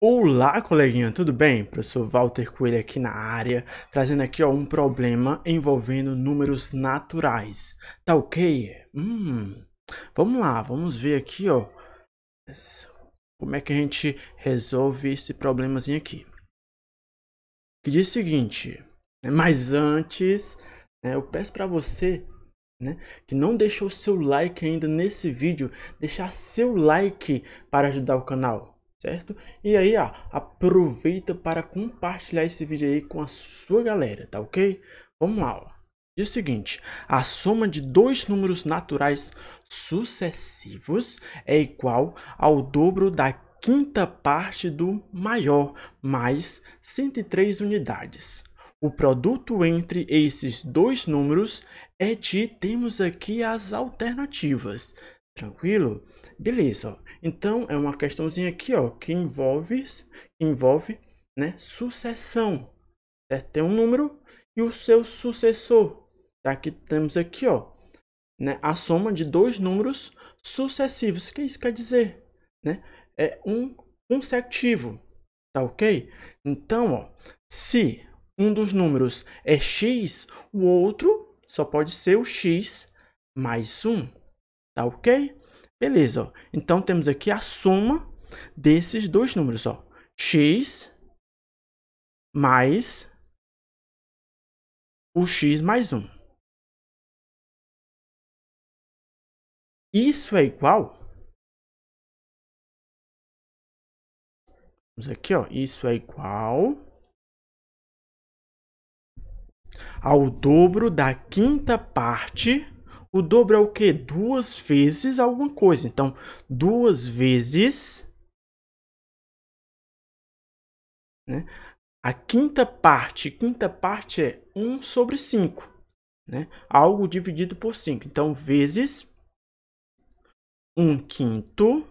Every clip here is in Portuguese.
Olá, coleguinha, tudo bem? Professor Walter Coelho aqui na área, trazendo aqui ó, um problema envolvendo números naturais. Tá ok? Hum, vamos lá, vamos ver aqui ó, como é que a gente resolve esse problemazinho aqui. Que diz o seguinte, né, mas antes né, eu peço para você né? que não deixou seu like ainda nesse vídeo, deixar seu like para ajudar o canal certo? E aí, ó, aproveita para compartilhar esse vídeo aí com a sua galera, tá ok? Vamos lá, ó. Diz o seguinte, a soma de dois números naturais sucessivos é igual ao dobro da quinta parte do maior, mais 103 unidades. O produto entre esses dois números é de, temos aqui as alternativas, Tranquilo? Beleza, Então, é uma questãozinha aqui, ó, que envolve, que envolve né, sucessão. Certo? É, tem um número e o seu sucessor. Tá? Aqui temos aqui, ó, né, a soma de dois números sucessivos. O que isso quer dizer? Né? É um consecutivo, tá ok? Então, ó, se um dos números é x, o outro só pode ser o x mais 1. Tá ok? Beleza, ó. Então temos aqui a soma desses dois números, ó. X mais o X mais 1. Isso é igual... Vamos aqui, ó. Isso é igual ao dobro da quinta parte o dobro é o que? Duas vezes alguma coisa. Então, duas vezes... Né? A quinta parte, quinta parte é 1 sobre 5, né? Algo dividido por 5. Então, vezes 1 quinto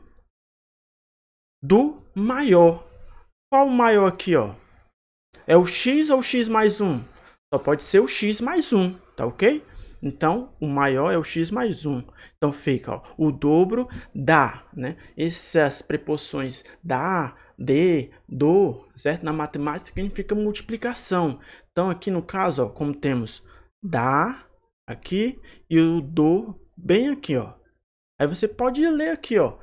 do maior. Qual o maior aqui, ó? É o x ou o x mais 1? Só pode ser o x mais 1, tá ok? Então, o maior é o x mais 1. Então, fica ó, o dobro da, né? Essas preposições da, de, do, certo? Na matemática significa multiplicação. Então, aqui no caso, ó, como temos da aqui e o do bem aqui, ó. Aí você pode ler aqui, ó,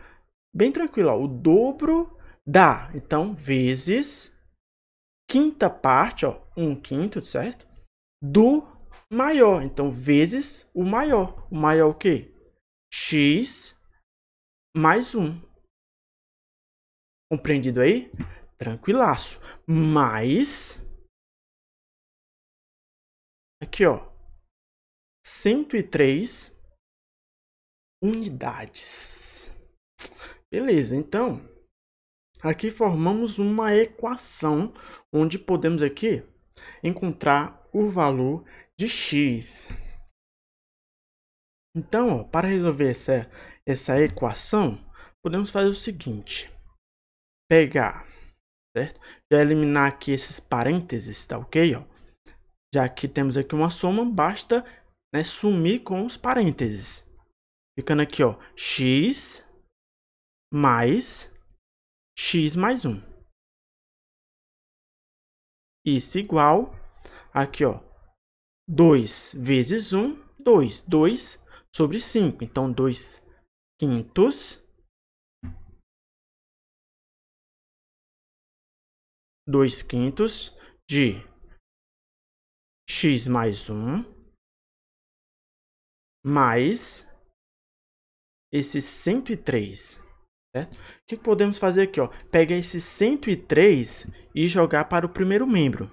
bem tranquilo, ó, o dobro da. Então, vezes quinta parte, ó, um quinto, certo? Do maior. Então, vezes o maior. O maior é o quê? x mais 1. Compreendido aí? Tranquilaço. Mais... Aqui, ó. 103 unidades. Beleza, então... Aqui formamos uma equação onde podemos aqui encontrar o valor de x. Então, ó, para resolver essa, essa equação, podemos fazer o seguinte. Pegar, certo? Já eliminar aqui esses parênteses, tá ok? Ó? Já que temos aqui uma soma, basta né, sumir com os parênteses. Ficando aqui, ó, x mais x mais 1. Isso igual, aqui, ó, 2 vezes 1, 2. 2 sobre 5. Então, 2 quintos. 2 quintos de x mais 1 mais esse 103. Certo? O que podemos fazer aqui? Ó? Pega esse 103 e jogar para o primeiro membro.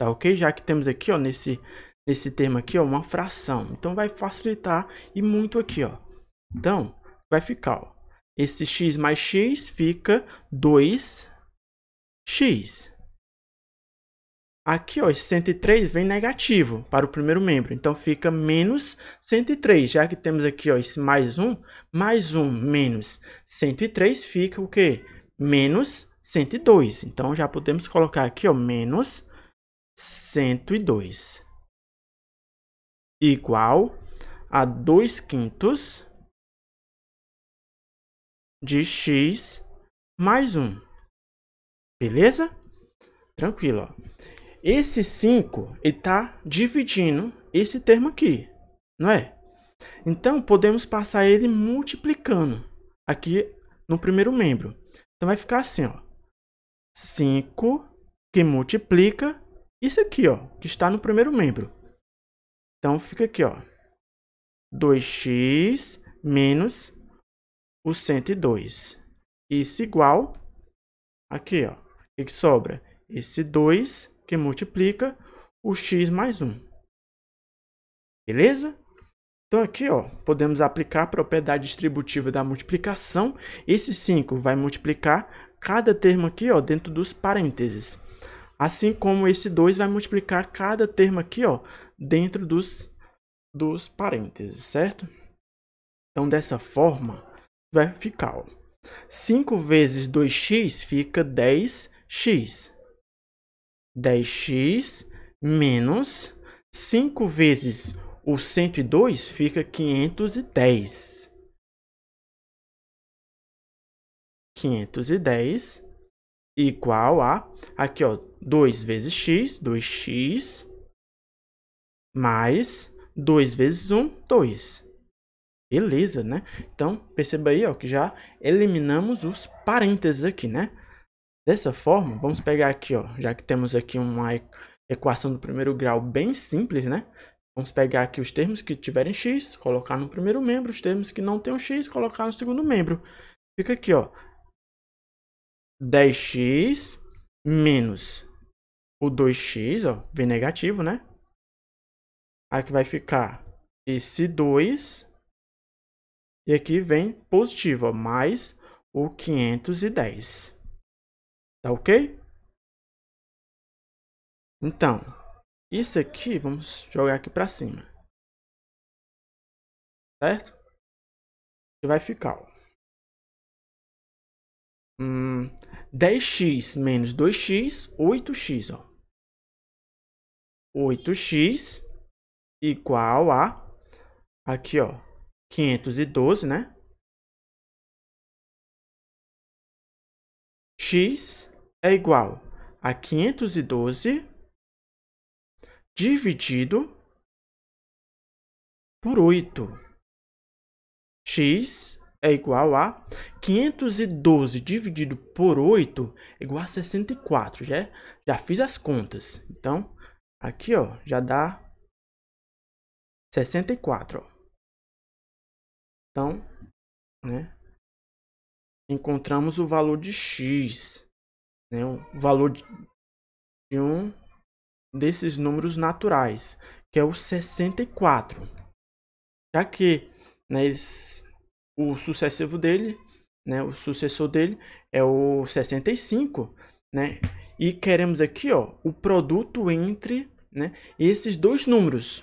Tá ok? Já que temos aqui ó, nesse esse termo aqui, ó, uma fração. Então vai facilitar e muito aqui, ó. Então vai ficar, ó, esse x mais x fica 2x. Aqui, ó, 103 vem negativo para o primeiro membro, então fica menos 103. Já que temos aqui, ó, esse mais 1, mais 1 menos 103 fica o quê? Menos 102. Então já podemos colocar aqui, ó, menos 102 igual a 2 quintos de x mais 1. Beleza? Tranquilo. Ó. Esse 5 está dividindo esse termo aqui, não é? Então, podemos passar ele multiplicando aqui no primeiro membro. Então, vai ficar assim, ó. 5 que multiplica isso aqui, ó, que está no primeiro membro. Então fica aqui, ó. 2x menos o 102. Isso igual aqui, ó. O que sobra? Esse 2 que multiplica o x mais 1. Beleza? Então aqui, ó, podemos aplicar a propriedade distributiva da multiplicação. Esse 5 vai multiplicar cada termo aqui, ó, dentro dos parênteses. Assim como esse 2 vai multiplicar cada termo aqui, ó, dentro dos, dos parênteses, certo? Então, dessa forma, vai ficar 5 vezes 2x fica 10x. 10x menos 5 vezes o 102 fica 510. 510 igual a, aqui ó, 2 vezes x, 2x, mais 2 vezes 1, 2. Beleza, né? Então, perceba aí ó, que já eliminamos os parênteses aqui, né? Dessa forma, vamos pegar aqui, ó, já que temos aqui uma equação do primeiro grau bem simples, né? Vamos pegar aqui os termos que tiverem x, colocar no primeiro membro, os termos que não tenham x, colocar no segundo membro. Fica aqui, ó, 10x menos o 2x, ó, vem negativo, né? Aqui vai ficar esse 2. E aqui vem positivo, ó, mais o 510. Tá ok? Então, isso aqui, vamos jogar aqui para cima. Certo? E vai ficar, ó. Hum, 10x menos 2x, 8x, ó. 8x igual a, aqui ó, 512, né? X é igual a 512 dividido por 8. X é igual a 512 dividido por 8 é igual a 64, já, é? já fiz as contas. Então, aqui ó, já dá 64. Então, né? Encontramos o valor de x, né? O valor de um desses números naturais, que é o 64. Já que né, eles, o sucessivo dele, né, o sucessor dele é o 65, né? E queremos aqui, ó, o produto entre, né, esses dois números.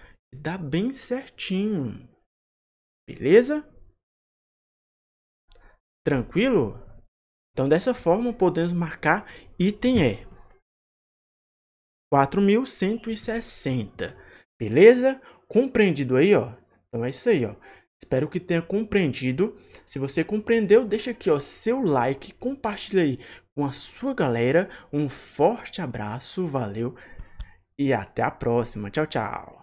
dá bem certinho. Beleza? Tranquilo? Então, dessa forma, podemos marcar item E. 4.160. Beleza? Compreendido aí, ó. Então, é isso aí, ó. Espero que tenha compreendido. Se você compreendeu, deixa aqui, ó, seu like. Compartilha aí com a sua galera. Um forte abraço, valeu. E até a próxima. Tchau, tchau.